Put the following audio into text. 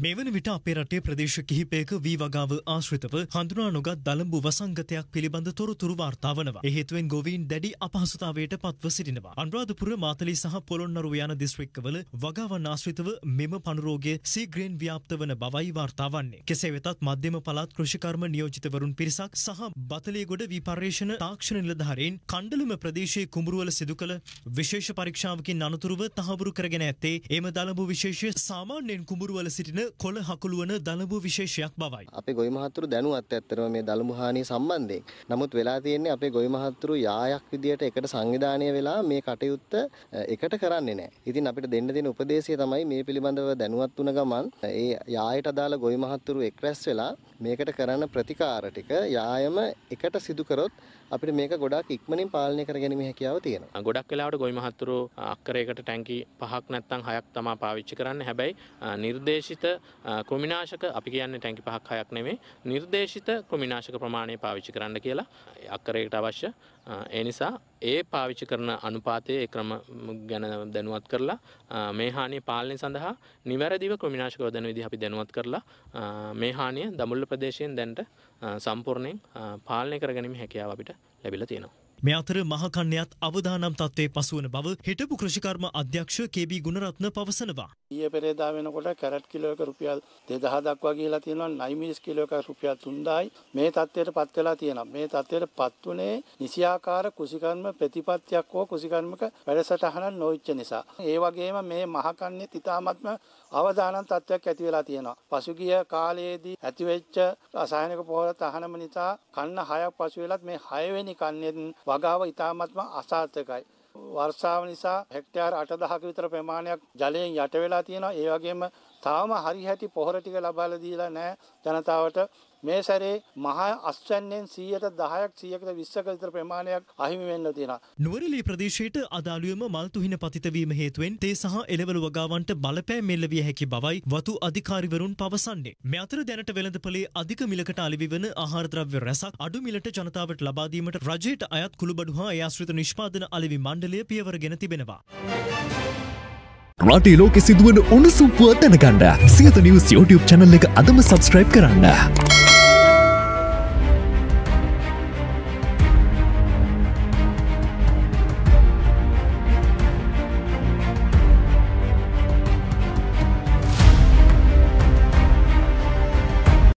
මෙවන විට අපේ රටේ ප්‍රදේශ කිහිපයක වී වගාව ආශ්‍රිතව හඳුනා නොගත් දළඹු වසංගතයක් පිළිබඳ තොරතුරු වාර්තා වනවා. එහෙතුවෙන් ගොවීන් දැඩි අපහසුතාවයට පත්ව සිටිනවා. අනුරාධපුර මාතලේ සහ පොළොන්නරුව යන දිස්ත්‍රික්කවල වගාවන් ආශ්‍රිතව මෙම පණුරෝගය සීග්‍රයෙන් ව්‍යාප්ත වන බවයි වාර්තා වන්නේ. කෙසේ වෙතත් මධ්‍යම පළාත් කෘෂිකර්ම නියෝජිතවරුන් පිරිසක් සහ බතලේගොඩ විපර්යේෂණ තාක්ෂණ නිලධාරීන් කණ්ඩලම ප්‍රදේශයේ කුඹුරුවල සිදු කළ විශේෂ පරීක්ෂාවකින් අනතුරුව තහවුරු කරගෙන ඇත්තේ එම දළඹු විශේෂ සාමාන්‍යයෙන් කුඹුරුවල සිටින කොළ හකුළුවන දනබු විශේෂයක් බවයි. අපේ ගොවි මහතුරු දැනුවත් ඇත්තරම මේ දළමු හානිය සම්බන්ධයෙන්. නමුත් වෙලා තියෙන්නේ අපේ ගොවි මහතුරු යායක් විදියට එකට සංවිධානය වෙලා මේ කටයුත්ත එකට කරන්නේ නැහැ. ඉතින් අපිට දෙන්න දෙන උපදේශය තමයි මේ පිළිබඳව දැනුවත් වුණ ගමන් ඒ යායට අදාළ ගොවි මහතුරු එක්රැස් වෙලා මේකට කරන ප්‍රතිකාර ටික යායම එකට සිදු කරොත් අපිට මේක ගොඩක් ඉක්මනින් පාලනය කර ගැනීම හැකියාව තියෙනවා. ගොඩක් වෙලාවට ගොවි මහතුරු අක්කරයකට ටැංකි පහක් නැත්නම් හයක් තමා පාවිච්චි කරන්න. හැබැයි නිර්දේශිත කෘමිනාශක අපි කියන්නේ ටැංකි පහක් හයක් නෙමේ නිර්දේශිත කෘමිනාශක ප්‍රමාණය පාවිච්චි කරන්න කියලා අක්කරයට අවශ්‍ය ඒ නිසා ඒ පාවිච්චි කරන අනුපාතයේ ක්‍රම ගැන දැනුවත් කරලා මේ හානිය පාලනය සඳහා නිවැරදිව කෘමිනාශක වදන විදි අපි දැනුවත් කරලා මේ හානිය දමුල්ල ප්‍රදේශයෙන් දැන්ට සම්පූර්ණයෙන් පාලනය කරගැනීම හැකියාව අපිට ලැබිලා තියෙනවා මේ අතර මහකන්නයත් අවදානම් තත්ත්වය පසුවන බව හිටපු කෘෂිකර්ම අධ්‍යක්ෂ KB ගුණරත්න පවසනවා. ඊයේ පෙරේදා වෙනකොට කැරට් කිලෝ එක රුපියල් 2000 දක්වා ගිහිලා තියෙනවා. නයිමිරිස් කිලෝ එක රුපියල් 3000යි. මේ තත්ත්වයට පත් වෙලා තියෙනවා. මේ තත්ත්වයට පත් වුණේ නිසියාකාර කෘෂිකර්ම ප්‍රතිපත්තියක් හෝ කෘෂිකර්මක වැඩසටහනක් නොවිච්ච නිසා. ඒ වගේම මේ මහකන්නේත් ඉතාමත්ම අවදානම් තත්ත්වයක් ඇති වෙලා තියෙනවා. පසුගිය කාලයේදී ඇතිවෙච්ච රසායනික පොහොර තහනම නිසා කන්න හයක් පසු වෙලත් මේ හයවෙනි කන්නේත් වගාව ඉතාමත්ම අසාර්ථකයි. වර්ෂාව නිසා හෙක්ටයාර් 8000ක විතර ප්‍රමාණයක් ජලයෙන් යට වෙලා තියෙනවා. ඒ වගේම තාම හරි හැටි පොහොර ටික ලබාලා දීලා නැහැ ජනතාවට. මේ සැරේ මහා අස්වැන්නෙන් 100ට 10ක් 100කට 20ක විතර ප්‍රමාණයක් අහිමි වෙන්න තියෙනවා. නුවරඑළිය ප්‍රදේශයට අදාළුවම මල් තුහින පතිත වීම හේතුවෙන් තේ සහ එළවලු වගාවන්ට බලපෑම් එල්ලවිය හැකි බවයි වතු අධිකාරිවරුන් පවසන්නේ. මේ අතර දැනට වෙළඳපොලේ අධික මිලකට අලිවි වන ආහාර ද්‍රව්‍ය රැසක් අඩු මිලට ජනතාවට ලබා දීමට රජයට අයත් කුළුබඩු හා ඒ ආශ්‍රිත නිෂ්පාදන අලිවි මණ්ඩලය පියවරගෙන තිබෙනවා. රටේ ලෝකෙ සිදුවන උණුසුම්පුව දැනගන්න සියත නිවස් YouTube channel එක අදම subscribe කරන්න.